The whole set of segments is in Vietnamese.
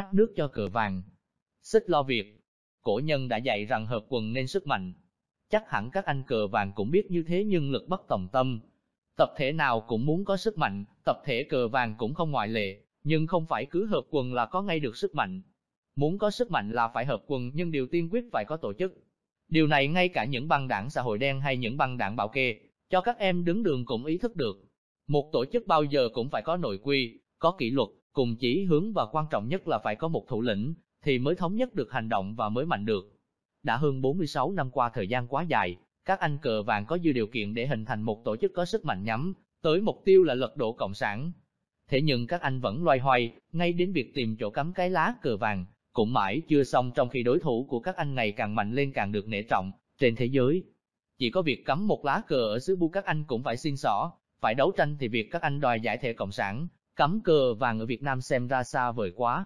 mắt nước cho cửa vàng. Xích lo việc, cổ nhân đã dạy rằng hợp quần nên sức mạnh. Chắc hẳn các anh cờ vàng cũng biết như thế nhưng lực bất tòng tâm. Tập thể nào cũng muốn có sức mạnh, tập thể cờ vàng cũng không ngoại lệ, nhưng không phải cứ hợp quần là có ngay được sức mạnh. Muốn có sức mạnh là phải hợp quần nhưng điều tiên quyết phải có tổ chức. Điều này ngay cả những băng đảng xã hội đen hay những băng đảng bảo kê, cho các em đứng đường cũng ý thức được. Một tổ chức bao giờ cũng phải có nội quy, có kỷ luật, cùng chỉ hướng và quan trọng nhất là phải có một thủ lĩnh, thì mới thống nhất được hành động và mới mạnh được. Đã hơn 46 năm qua thời gian quá dài, các anh cờ vàng có dư điều kiện để hình thành một tổ chức có sức mạnh nhắm, tới mục tiêu là lật đổ Cộng sản. Thế nhưng các anh vẫn loay hoay, ngay đến việc tìm chỗ cắm cái lá cờ vàng, cũng mãi chưa xong trong khi đối thủ của các anh ngày càng mạnh lên càng được nể trọng trên thế giới. Chỉ có việc cắm một lá cờ ở xứ bu các anh cũng phải xin xỏ, phải đấu tranh thì việc các anh đòi giải thể Cộng sản, Cắm cờ vàng ở Việt Nam xem ra xa vời quá.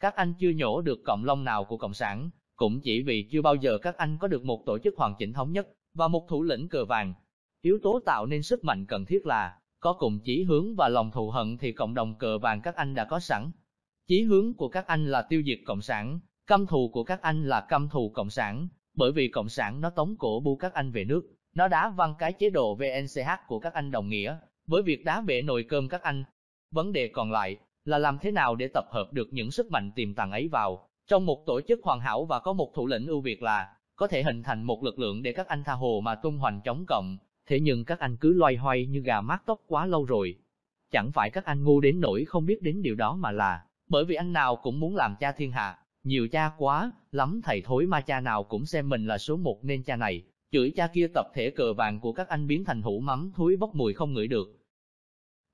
Các anh chưa nhổ được cọng long nào của Cộng sản, cũng chỉ vì chưa bao giờ các anh có được một tổ chức hoàn chỉnh thống nhất, và một thủ lĩnh cờ vàng. Yếu tố tạo nên sức mạnh cần thiết là, có cùng chí hướng và lòng thù hận thì cộng đồng cờ vàng các anh đã có sẵn. Chí hướng của các anh là tiêu diệt Cộng sản, căm thù của các anh là căm thù Cộng sản, bởi vì Cộng sản nó tống cổ bu các anh về nước, nó đã văng cái chế độ VNCH của các anh đồng nghĩa, với việc đá bể nồi cơm các anh, Vấn đề còn lại là làm thế nào để tập hợp được những sức mạnh tiềm tàng ấy vào trong một tổ chức hoàn hảo và có một thủ lĩnh ưu việt là có thể hình thành một lực lượng để các anh tha hồ mà tung hoành chống cộng. Thế nhưng các anh cứ loay hoay như gà mát tóc quá lâu rồi. Chẳng phải các anh ngu đến nỗi không biết đến điều đó mà là bởi vì anh nào cũng muốn làm cha thiên hạ, nhiều cha quá, lắm thầy thối ma cha nào cũng xem mình là số một nên cha này, chửi cha kia tập thể cờ vàng của các anh biến thành hũ mắm thối bốc mùi không ngửi được,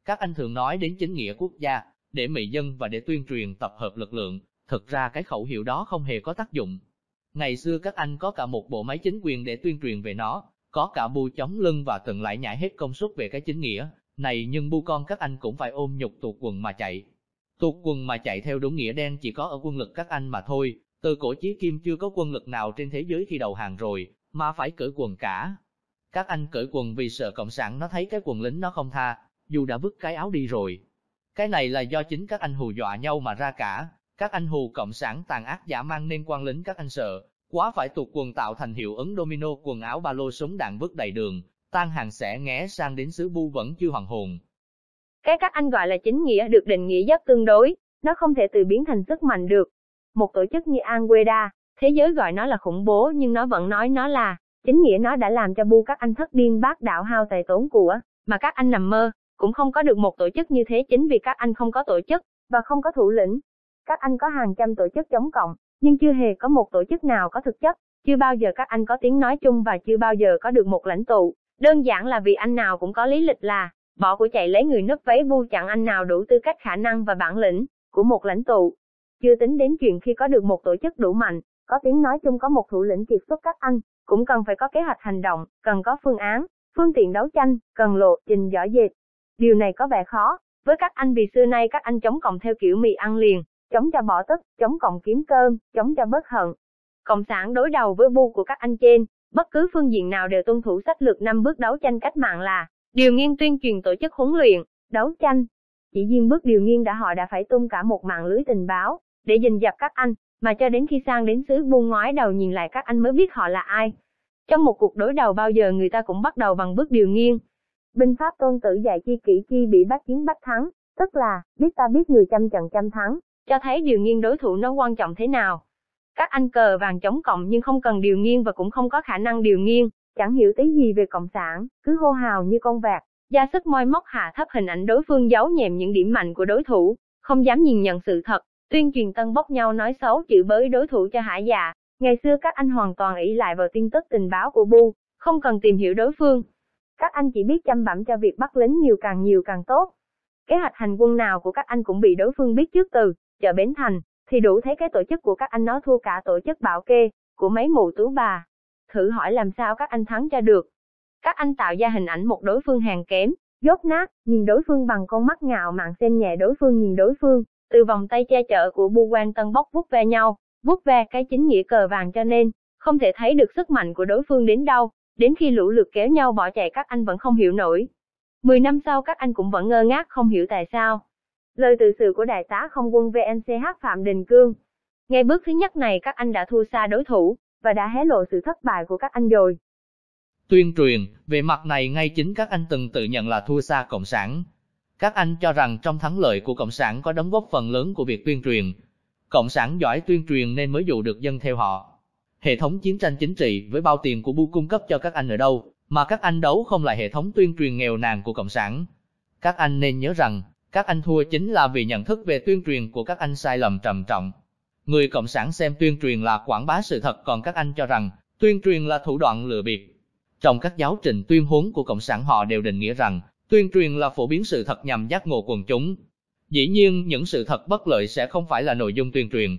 các anh thường nói đến chính nghĩa quốc gia, để mị dân và để tuyên truyền tập hợp lực lượng, thực ra cái khẩu hiệu đó không hề có tác dụng. Ngày xưa các anh có cả một bộ máy chính quyền để tuyên truyền về nó, có cả bu chống lưng và từng lại nhảy hết công suất về cái chính nghĩa, này nhưng bu con các anh cũng phải ôm nhục tuột quần mà chạy. Tuột quần mà chạy theo đúng nghĩa đen chỉ có ở quân lực các anh mà thôi, từ cổ chí kim chưa có quân lực nào trên thế giới khi đầu hàng rồi, mà phải cởi quần cả. Các anh cởi quần vì sợ Cộng sản nó thấy cái quần lính nó không tha, dù đã vứt cái áo đi rồi. Cái này là do chính các anh hù dọa nhau mà ra cả, các anh hù cộng sản tàn ác giả mang nên quan lính các anh sợ, quá phải tụt quần tạo thành hiệu ứng domino quần áo ba lô súng đạn vứt đầy đường, tan hàng sẽ ngé sang đến xứ bu vẫn chưa hoàn hồn. Cái các anh gọi là chính nghĩa được định nghĩa rất tương đối, nó không thể từ biến thành sức mạnh được. Một tổ chức như Angueda, thế giới gọi nó là khủng bố nhưng nó vẫn nói nó là, chính nghĩa nó đã làm cho bu các anh thất điên bác đạo hao tài tốn của, mà các anh nằm mơ, cũng không có được một tổ chức như thế chính vì các anh không có tổ chức và không có thủ lĩnh. Các anh có hàng trăm tổ chức chống cộng, nhưng chưa hề có một tổ chức nào có thực chất, chưa bao giờ các anh có tiếng nói chung và chưa bao giờ có được một lãnh tụ. Đơn giản là vì anh nào cũng có lý lịch là, bỏ của chạy lấy người nấp váy vu chặn anh nào đủ tư cách khả năng và bản lĩnh của một lãnh tụ. Chưa tính đến chuyện khi có được một tổ chức đủ mạnh, có tiếng nói chung có một thủ lĩnh kiệt xuất các anh, cũng cần phải có kế hoạch hành động, cần có phương án, phương tiện đấu tranh, cần lộ trình rõ rệt, Điều này có vẻ khó, với các anh vì xưa nay các anh chống cộng theo kiểu mì ăn liền, chống cho bỏ tức, chống cộng kiếm cơm, chống cho bớt hận. Cộng sản đối đầu với bu của các anh trên, bất cứ phương diện nào đều tuân thủ sách lược năm bước đấu tranh cách mạng là điều nghiên tuyên truyền tổ chức huấn luyện, đấu tranh. Chỉ riêng bước điều nghiên đã họ đã phải tung cả một mạng lưới tình báo để dình dập các anh, mà cho đến khi sang đến xứ buôn ngoái đầu nhìn lại các anh mới biết họ là ai. Trong một cuộc đối đầu bao giờ người ta cũng bắt đầu bằng bước điều nghiêng. Binh pháp tôn tử dạy chi kỷ chi bị bắt chiến bắt thắng, tức là, biết ta biết người trăm trận trăm thắng, cho thấy điều nghiên đối thủ nó quan trọng thế nào. Các anh cờ vàng chống cộng nhưng không cần điều nghiên và cũng không có khả năng điều nghiên, chẳng hiểu tí gì về cộng sản, cứ hô hào như con vạc, ra sức moi móc hạ thấp hình ảnh đối phương giấu nhèm những điểm mạnh của đối thủ, không dám nhìn nhận sự thật, tuyên truyền tân bốc nhau nói xấu chữ bới đối thủ cho hả dạ. Ngày xưa các anh hoàn toàn ỷ lại vào tin tức tình báo của Bu, không cần tìm hiểu đối phương, các anh chỉ biết chăm bẩm cho việc bắt lính nhiều càng nhiều càng tốt. Kế hoạch hành quân nào của các anh cũng bị đối phương biết trước từ, chợ Bến Thành, thì đủ thấy cái tổ chức của các anh nó thua cả tổ chức bảo kê, của mấy mụ tú bà. Thử hỏi làm sao các anh thắng cho được. Các anh tạo ra hình ảnh một đối phương hàng kém, dốt nát, nhìn đối phương bằng con mắt ngạo mạn xem nhẹ đối phương nhìn đối phương, từ vòng tay che chở của bu quan tân bốc vút ve nhau, vút ve cái chính nghĩa cờ vàng cho nên, không thể thấy được sức mạnh của đối phương đến đâu, Đến khi lũ lượt kéo nhau bỏ chạy các anh vẫn không hiểu nổi. Mười năm sau các anh cũng vẫn ngơ ngác không hiểu tại sao. Lời từ sự của Đại tá Không quân VNCH Phạm Đình Cương. Ngay bước thứ nhất này các anh đã thua xa đối thủ, và đã hé lộ sự thất bại của các anh rồi. Tuyên truyền, về mặt này ngay chính các anh từng tự nhận là thua xa Cộng sản. Các anh cho rằng trong thắng lợi của Cộng sản có đóng góp phần lớn của việc tuyên truyền. Cộng sản giỏi tuyên truyền nên mới dụ được dân theo họ. Hệ thống chiến tranh chính trị với bao tiền của Bu cung cấp cho các anh ở đâu, mà các anh đấu không lại hệ thống tuyên truyền nghèo nàn của Cộng sản. Các anh nên nhớ rằng, các anh thua chính là vì nhận thức về tuyên truyền của các anh sai lầm trầm trọng. Người Cộng sản xem tuyên truyền là quảng bá sự thật còn các anh cho rằng, tuyên truyền là thủ đoạn lừa bịp. Trong các giáo trình tuyên huấn của Cộng sản họ đều định nghĩa rằng, tuyên truyền là phổ biến sự thật nhằm giác ngộ quần chúng. Dĩ nhiên, những sự thật bất lợi sẽ không phải là nội dung tuyên truyền.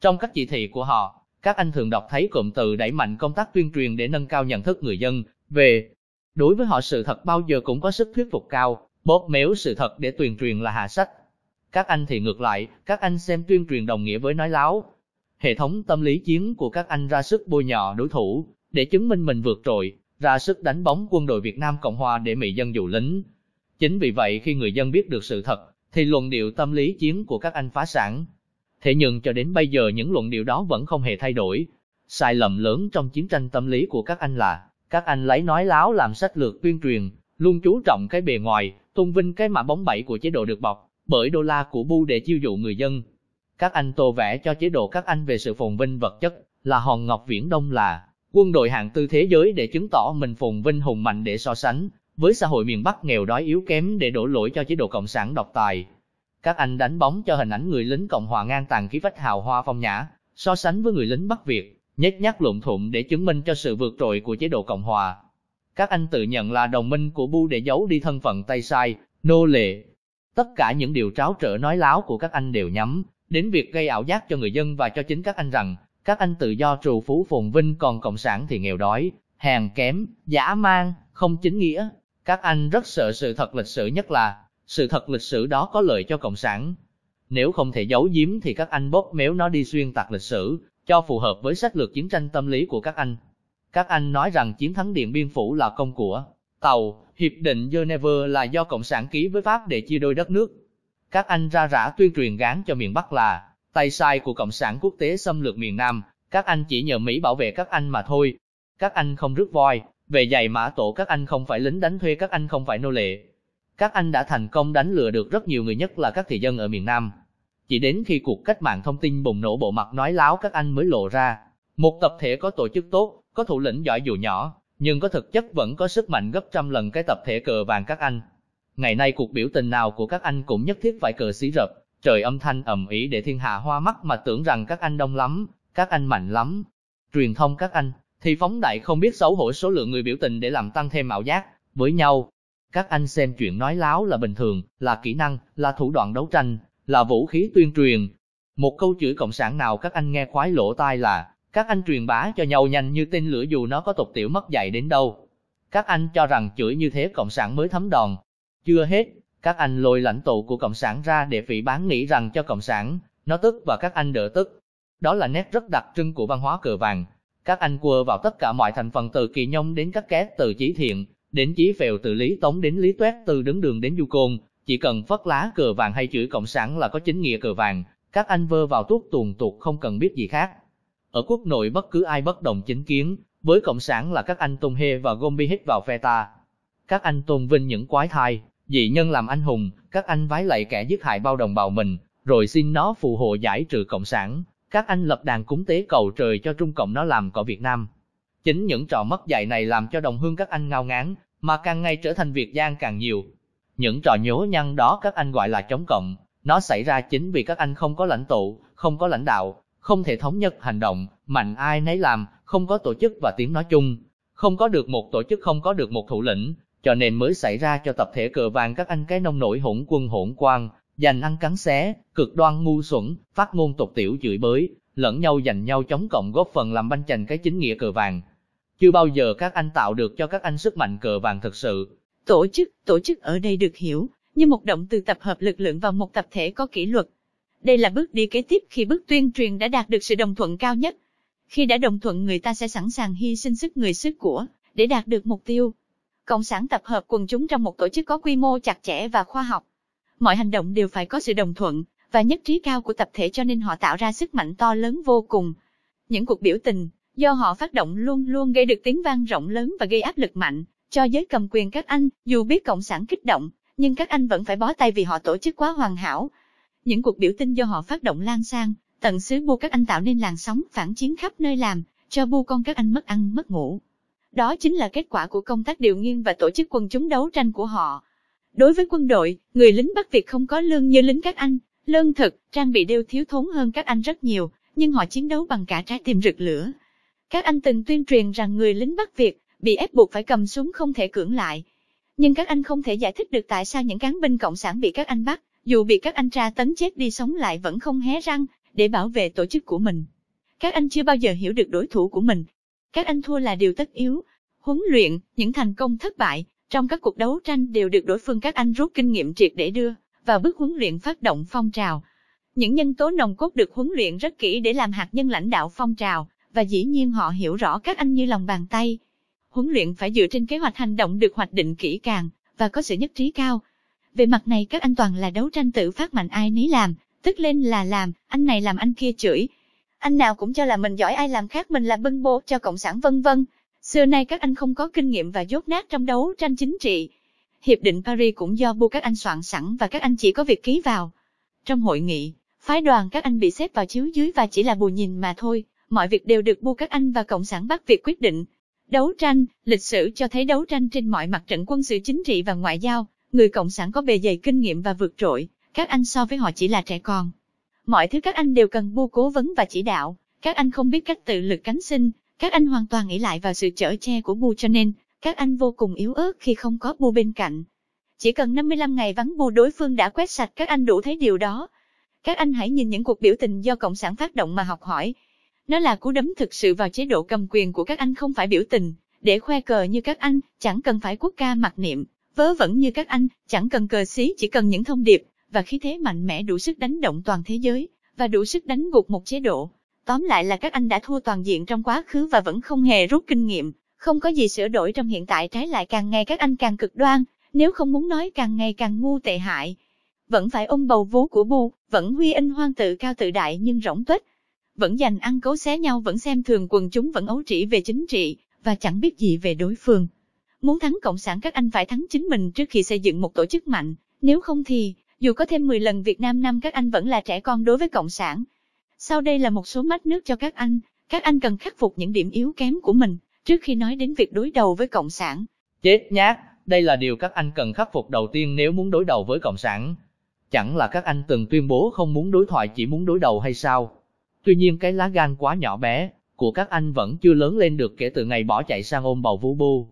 Trong các chỉ thị của họ, các anh thường đọc thấy cụm từ đẩy mạnh công tác tuyên truyền để nâng cao nhận thức người dân về đối với họ sự thật bao giờ cũng có sức thuyết phục cao, bóp méo sự thật để tuyên truyền là hạ sách. Các anh thì ngược lại, các anh xem tuyên truyền đồng nghĩa với nói láo. Hệ thống tâm lý chiến của các anh ra sức bôi nhọ đối thủ để chứng minh mình vượt trội, ra sức đánh bóng quân đội Việt Nam Cộng Hòa để mỹ dân dù lính. Chính vì vậy khi người dân biết được sự thật, thì luận điệu tâm lý chiến của các anh phá sản, Thế nhưng cho đến bây giờ những luận điệu đó vẫn không hề thay đổi. Sai lầm lớn trong chiến tranh tâm lý của các anh là, các anh lấy nói láo làm sách lược tuyên truyền, luôn chú trọng cái bề ngoài, tôn vinh cái mã bóng bẫy của chế độ được bọc, bởi đô la của bu để chiêu dụ người dân. Các anh tô vẽ cho chế độ các anh về sự phồn vinh vật chất, là hòn ngọc viễn đông là quân đội hạng tư thế giới để chứng tỏ mình phồn vinh hùng mạnh để so sánh với xã hội miền Bắc nghèo đói yếu kém để đổ lỗi cho chế độ cộng sản độc tài. Các anh đánh bóng cho hình ảnh người lính Cộng hòa ngang tàn khí phách hào hoa phong nhã, so sánh với người lính Bắc Việt, nhếch nhác lộn thụm để chứng minh cho sự vượt trội của chế độ Cộng hòa. Các anh tự nhận là đồng minh của Bu để giấu đi thân phận Tây Sai, nô lệ. Tất cả những điều tráo trở nói láo của các anh đều nhắm đến việc gây ảo giác cho người dân và cho chính các anh rằng các anh tự do trù phú phồn vinh còn cộng sản thì nghèo đói, hèn kém, giả mang không chính nghĩa. Các anh rất sợ sự thật lịch sử nhất là sự thật lịch sử đó có lợi cho Cộng sản. Nếu không thể giấu giếm thì các anh bóp méo nó đi xuyên tạc lịch sử, cho phù hợp với sách lược chiến tranh tâm lý của các anh. Các anh nói rằng chiến thắng Điện Biên Phủ là công của Tàu, Hiệp định Geneva là do Cộng sản ký với Pháp để chia đôi đất nước. Các anh ra rã tuyên truyền gán cho miền Bắc là tay sai của Cộng sản quốc tế xâm lược miền Nam, các anh chỉ nhờ Mỹ bảo vệ các anh mà thôi. Các anh không rước voi, về giày mã tổ các anh không phải lính đánh thuê các anh không phải nô lệ, các anh đã thành công đánh lừa được rất nhiều người nhất là các thị dân ở miền Nam. Chỉ đến khi cuộc cách mạng thông tin bùng nổ bộ mặt nói láo các anh mới lộ ra. Một tập thể có tổ chức tốt, có thủ lĩnh giỏi dù nhỏ, nhưng có thực chất vẫn có sức mạnh gấp trăm lần cái tập thể cờ vàng các anh. Ngày nay cuộc biểu tình nào của các anh cũng nhất thiết phải cờ xí rập, trời âm thanh ầm ĩ để thiên hạ hoa mắt mà tưởng rằng các anh đông lắm, các anh mạnh lắm. Truyền thông các anh thì phóng đại không biết xấu hổ số lượng người biểu tình để làm tăng thêm mạo giác với nhau. Các anh xem chuyện nói láo là bình thường, là kỹ năng, là thủ đoạn đấu tranh, là vũ khí tuyên truyền. Một câu chữ cộng sản nào các anh nghe khoái lỗ tai là, các anh truyền bá cho nhau nhanh như tên lửa dù nó có tục tiểu mất dạy đến đâu. Các anh cho rằng chửi như thế cộng sản mới thấm đòn. Chưa hết, các anh lôi lãnh tụ của cộng sản ra để phỉ bán nghĩ rằng cho cộng sản, nó tức và các anh đỡ tức. Đó là nét rất đặc trưng của văn hóa cờ vàng. Các anh quơ vào tất cả mọi thành phần từ kỳ nhông đến các ké từ chỉ thiện, Đến chí phèo từ Lý Tống đến Lý Tuét từ đứng đường đến Du Côn, chỉ cần phất lá cờ vàng hay chữ cộng sản là có chính nghĩa cờ vàng, các anh vơ vào tuốt tuồn tuột không cần biết gì khác. Ở quốc nội bất cứ ai bất đồng chính kiến, với cộng sản là các anh tôn hê và gom bi hết vào phe ta. Các anh tôn vinh những quái thai, dị nhân làm anh hùng, các anh vái lạy kẻ giết hại bao đồng bào mình, rồi xin nó phù hộ giải trừ cộng sản, các anh lập đàn cúng tế cầu trời cho Trung Cộng nó làm cỏ Việt Nam. Chính những trò mất dạy này làm cho đồng hương các anh ngao ngán, mà càng ngày trở thành việc gian càng nhiều. Những trò nhố nhăn đó các anh gọi là chống cộng, nó xảy ra chính vì các anh không có lãnh tụ, không có lãnh đạo, không thể thống nhất hành động, mạnh ai nấy làm, không có tổ chức và tiếng nói chung, không có được một tổ chức không có được một thủ lĩnh, cho nên mới xảy ra cho tập thể cờ vàng các anh cái nông nổi hỗn quân hỗn quang, giành ăn cắn xé, cực đoan ngu xuẩn, phát ngôn tục tiểu chửi bới, lẫn nhau giành nhau chống cộng góp phần làm banh chành cái chính nghĩa cờ vàng. Chưa bao giờ các anh tạo được cho các anh sức mạnh cờ vàng thực sự. Tổ chức, tổ chức ở đây được hiểu như một động từ tập hợp lực lượng vào một tập thể có kỷ luật. Đây là bước đi kế tiếp khi bước tuyên truyền đã đạt được sự đồng thuận cao nhất. Khi đã đồng thuận người ta sẽ sẵn sàng hy sinh sức người sức của, để đạt được mục tiêu. Cộng sản tập hợp quần chúng trong một tổ chức có quy mô chặt chẽ và khoa học. Mọi hành động đều phải có sự đồng thuận và nhất trí cao của tập thể cho nên họ tạo ra sức mạnh to lớn vô cùng. Những cuộc biểu tình, Do họ phát động luôn luôn gây được tiếng vang rộng lớn và gây áp lực mạnh cho giới cầm quyền các Anh, dù biết Cộng sản kích động, nhưng các Anh vẫn phải bó tay vì họ tổ chức quá hoàn hảo. Những cuộc biểu tình do họ phát động lan sang, tận xứ bu các Anh tạo nên làn sóng phản chiến khắp nơi làm, cho bu con các Anh mất ăn mất ngủ. Đó chính là kết quả của công tác điều nghiêng và tổ chức quân chúng đấu tranh của họ. Đối với quân đội, người lính Bắc Việt không có lương như lính các Anh, lương thực, trang bị đều thiếu thốn hơn các Anh rất nhiều, nhưng họ chiến đấu bằng cả trái tim rực lửa, các anh từng tuyên truyền rằng người lính bắt Việt bị ép buộc phải cầm súng không thể cưỡng lại. Nhưng các anh không thể giải thích được tại sao những cán binh cộng sản bị các anh bắt, dù bị các anh tra tấn chết đi sống lại vẫn không hé răng để bảo vệ tổ chức của mình. Các anh chưa bao giờ hiểu được đối thủ của mình. Các anh thua là điều tất yếu. Huấn luyện, những thành công thất bại trong các cuộc đấu tranh đều được đối phương các anh rút kinh nghiệm triệt để đưa vào bước huấn luyện phát động phong trào. Những nhân tố nồng cốt được huấn luyện rất kỹ để làm hạt nhân lãnh đạo phong trào và dĩ nhiên họ hiểu rõ các anh như lòng bàn tay. Huấn luyện phải dựa trên kế hoạch hành động được hoạch định kỹ càng, và có sự nhất trí cao. Về mặt này các anh toàn là đấu tranh tự phát mạnh ai nấy làm, tức lên là làm, anh này làm anh kia chửi. Anh nào cũng cho là mình giỏi ai làm khác mình là bưng bô cho Cộng sản vân vân. Xưa nay các anh không có kinh nghiệm và dốt nát trong đấu tranh chính trị. Hiệp định Paris cũng do bu các anh soạn sẵn và các anh chỉ có việc ký vào. Trong hội nghị, phái đoàn các anh bị xếp vào chiếu dưới và chỉ là bù nhìn mà thôi mọi việc đều được Bu Các Anh và Cộng sản Bắc Việt quyết định. Đấu tranh, lịch sử cho thấy đấu tranh trên mọi mặt trận quân sự chính trị và ngoại giao, người Cộng sản có bề dày kinh nghiệm và vượt trội, các anh so với họ chỉ là trẻ con. Mọi thứ các anh đều cần Bu cố vấn và chỉ đạo, các anh không biết cách tự lực cánh sinh, các anh hoàn toàn nghĩ lại vào sự chở che của Bu cho nên, các anh vô cùng yếu ớt khi không có Bu bên cạnh. Chỉ cần 55 ngày vắng Bu đối phương đã quét sạch các anh đủ thấy điều đó. Các anh hãy nhìn những cuộc biểu tình do Cộng sản phát động mà học hỏi, nó là cú đấm thực sự vào chế độ cầm quyền của các anh không phải biểu tình, để khoe cờ như các anh, chẳng cần phải quốc ca mặc niệm, vớ vẩn như các anh, chẳng cần cờ xí chỉ cần những thông điệp, và khí thế mạnh mẽ đủ sức đánh động toàn thế giới, và đủ sức đánh gục một chế độ. Tóm lại là các anh đã thua toàn diện trong quá khứ và vẫn không hề rút kinh nghiệm, không có gì sửa đổi trong hiện tại trái lại càng ngày các anh càng cực đoan, nếu không muốn nói càng ngày càng ngu tệ hại. Vẫn phải ôm bầu vú của bu, vẫn huy anh hoang tự cao tự đại nhưng rỗng tuếch, vẫn giành ăn cấu xé nhau vẫn xem thường quần chúng vẫn ấu trĩ về chính trị, và chẳng biết gì về đối phương. Muốn thắng Cộng sản các anh phải thắng chính mình trước khi xây dựng một tổ chức mạnh, nếu không thì, dù có thêm 10 lần Việt Nam năm các anh vẫn là trẻ con đối với Cộng sản. Sau đây là một số mách nước cho các anh, các anh cần khắc phục những điểm yếu kém của mình, trước khi nói đến việc đối đầu với Cộng sản. Chết nhát, đây là điều các anh cần khắc phục đầu tiên nếu muốn đối đầu với Cộng sản. Chẳng là các anh từng tuyên bố không muốn đối thoại chỉ muốn đối đầu hay sao? Tuy nhiên cái lá gan quá nhỏ bé, của các anh vẫn chưa lớn lên được kể từ ngày bỏ chạy sang ôm bầu vu bu.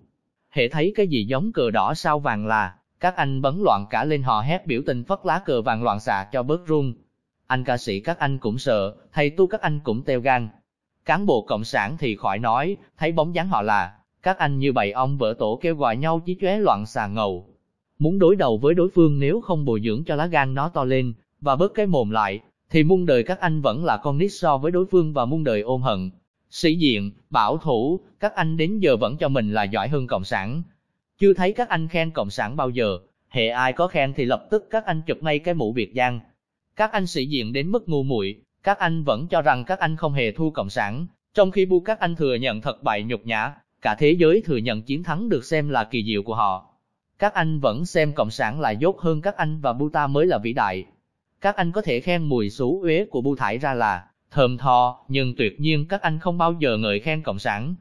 Hệ thấy cái gì giống cờ đỏ sao vàng là, các anh bấn loạn cả lên họ hét biểu tình phất lá cờ vàng loạn xạ cho bớt run. Anh ca sĩ các anh cũng sợ, thầy tu các anh cũng teo gan. Cán bộ cộng sản thì khỏi nói, thấy bóng dáng họ là, các anh như bầy ông vỡ tổ kêu gọi nhau chí chóe loạn xà ngầu. Muốn đối đầu với đối phương nếu không bồi dưỡng cho lá gan nó to lên, và bớt cái mồm lại, thì muôn đời các anh vẫn là con nít so với đối phương và muôn đời ôm hận. Sĩ diện, bảo thủ, các anh đến giờ vẫn cho mình là giỏi hơn Cộng sản. Chưa thấy các anh khen Cộng sản bao giờ, hệ ai có khen thì lập tức các anh chụp ngay cái mũ Việt Giang. Các anh sĩ diện đến mức ngu muội, các anh vẫn cho rằng các anh không hề thu Cộng sản, trong khi bu các anh thừa nhận thật bại nhục nhã, cả thế giới thừa nhận chiến thắng được xem là kỳ diệu của họ. Các anh vẫn xem Cộng sản là dốt hơn các anh và bu ta mới là vĩ đại, các anh có thể khen mùi xú uế của Bu Thải ra là thơm tho, nhưng tuyệt nhiên các anh không bao giờ ngợi khen Cộng sản.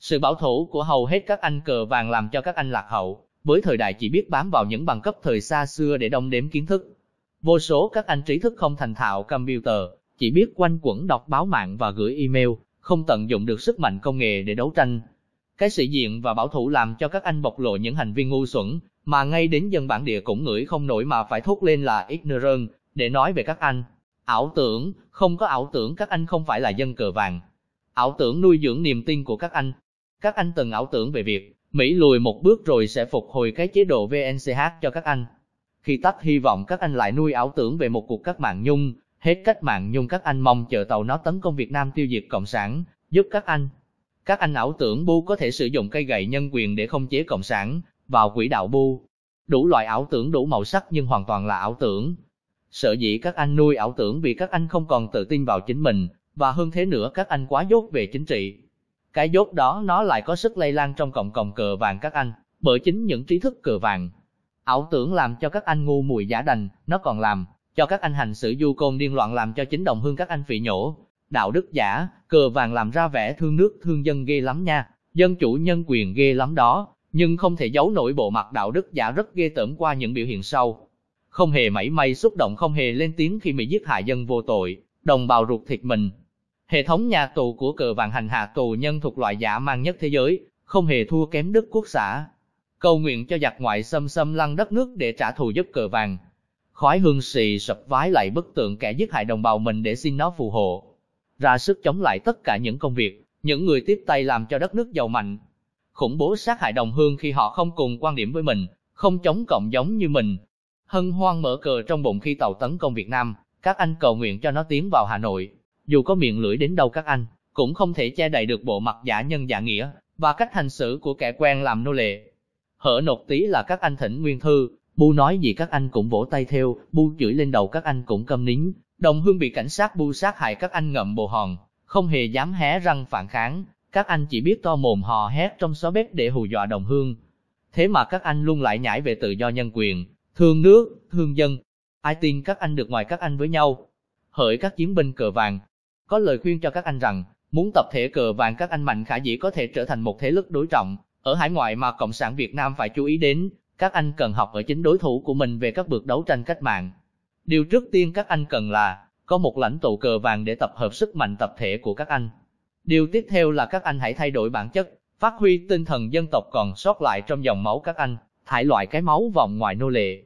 Sự bảo thủ của hầu hết các anh cờ vàng làm cho các anh lạc hậu, với thời đại chỉ biết bám vào những bằng cấp thời xa xưa để đông đếm kiến thức. Vô số các anh trí thức không thành thạo computer, chỉ biết quanh quẩn đọc báo mạng và gửi email, không tận dụng được sức mạnh công nghệ để đấu tranh. Cái sĩ diện và bảo thủ làm cho các anh bộc lộ những hành vi ngu xuẩn, mà ngay đến dân bản địa cũng ngửi không nổi mà phải thốt lên là ignorant, để nói về các anh. Ảo tưởng, không có ảo tưởng các anh không phải là dân cờ vàng. Ảo tưởng nuôi dưỡng niềm tin của các anh. Các anh từng ảo tưởng về việc, Mỹ lùi một bước rồi sẽ phục hồi cái chế độ VNCH cho các anh. Khi tắt hy vọng các anh lại nuôi ảo tưởng về một cuộc cách mạng nhung, hết cách mạng nhung các anh mong chờ tàu nó tấn công Việt Nam tiêu diệt Cộng sản, giúp các anh. Các anh ảo tưởng Bu có thể sử dụng cây gậy nhân quyền để không chế Cộng sản, vào quỹ đạo Bu. Đủ loại ảo tưởng đủ màu sắc nhưng hoàn toàn là ảo tưởng, Sợ dĩ các anh nuôi ảo tưởng vì các anh không còn tự tin vào chính mình, và hơn thế nữa các anh quá dốt về chính trị. Cái dốt đó nó lại có sức lây lan trong cộng cộng cờ vàng các anh, bởi chính những trí thức cờ vàng. Ảo tưởng làm cho các anh ngu mùi giả đành, nó còn làm cho các anh hành xử du côn điên loạn làm cho chính đồng hương các anh phỉ nhổ. Đạo đức giả, cờ vàng làm ra vẻ thương nước thương dân ghê lắm nha, dân chủ nhân quyền ghê lắm đó, nhưng không thể giấu nổi bộ mặt đạo đức giả rất ghê tởm qua những biểu hiện sau không hề mảy may xúc động không hề lên tiếng khi bị giết hại dân vô tội, đồng bào ruột thịt mình. Hệ thống nhà tù của cờ vàng hành hạ tù nhân thuộc loại giả mang nhất thế giới, không hề thua kém Đức Quốc xã. Cầu nguyện cho giặc ngoại xâm xâm lăng đất nước để trả thù giúp cờ vàng. Khói hương xì sập vái lại bức tượng kẻ giết hại đồng bào mình để xin nó phù hộ. Ra sức chống lại tất cả những công việc, những người tiếp tay làm cho đất nước giàu mạnh. Khủng bố sát hại đồng hương khi họ không cùng quan điểm với mình, không chống cộng giống như mình, Hân hoan mở cờ trong bụng khi tàu tấn công Việt Nam, các anh cầu nguyện cho nó tiến vào Hà Nội. Dù có miệng lưỡi đến đâu các anh, cũng không thể che đậy được bộ mặt giả nhân giả nghĩa và cách hành xử của kẻ quen làm nô lệ. Hở nột tí là các anh thỉnh nguyên thư, bu nói gì các anh cũng vỗ tay theo, bu chửi lên đầu các anh cũng câm nín. Đồng hương bị cảnh sát bu sát hại các anh ngậm bồ hòn, không hề dám hé răng phản kháng, các anh chỉ biết to mồm hò hét trong xó bếp để hù dọa đồng hương. Thế mà các anh luôn lại nhảy về tự do nhân quyền, thương nước, thương dân. Ai tin các anh được ngoài các anh với nhau. Hỡi các chiến binh cờ vàng, có lời khuyên cho các anh rằng, muốn tập thể cờ vàng các anh mạnh khả dĩ có thể trở thành một thế lực đối trọng ở hải ngoại mà Cộng sản Việt Nam phải chú ý đến. Các anh cần học ở chính đối thủ của mình về các bước đấu tranh cách mạng. Điều trước tiên các anh cần là có một lãnh tụ cờ vàng để tập hợp sức mạnh tập thể của các anh. Điều tiếp theo là các anh hãy thay đổi bản chất, phát huy tinh thần dân tộc còn sót lại trong dòng máu các anh, thải loại cái máu vòng ngoài nô lệ,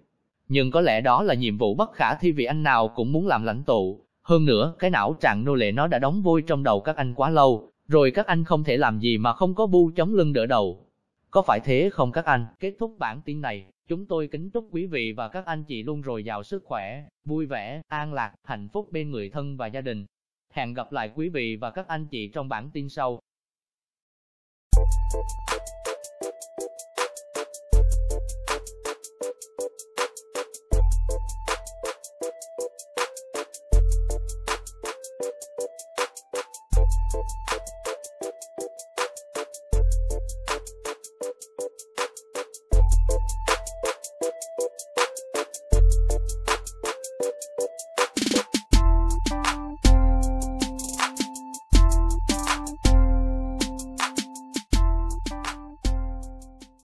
nhưng có lẽ đó là nhiệm vụ bất khả thi vì anh nào cũng muốn làm lãnh tụ. Hơn nữa, cái não trạng nô lệ nó đã đóng vôi trong đầu các anh quá lâu, rồi các anh không thể làm gì mà không có bu chống lưng đỡ đầu. Có phải thế không các anh? Kết thúc bản tin này, chúng tôi kính chúc quý vị và các anh chị luôn rồi giàu sức khỏe, vui vẻ, an lạc, hạnh phúc bên người thân và gia đình. Hẹn gặp lại quý vị và các anh chị trong bản tin sau.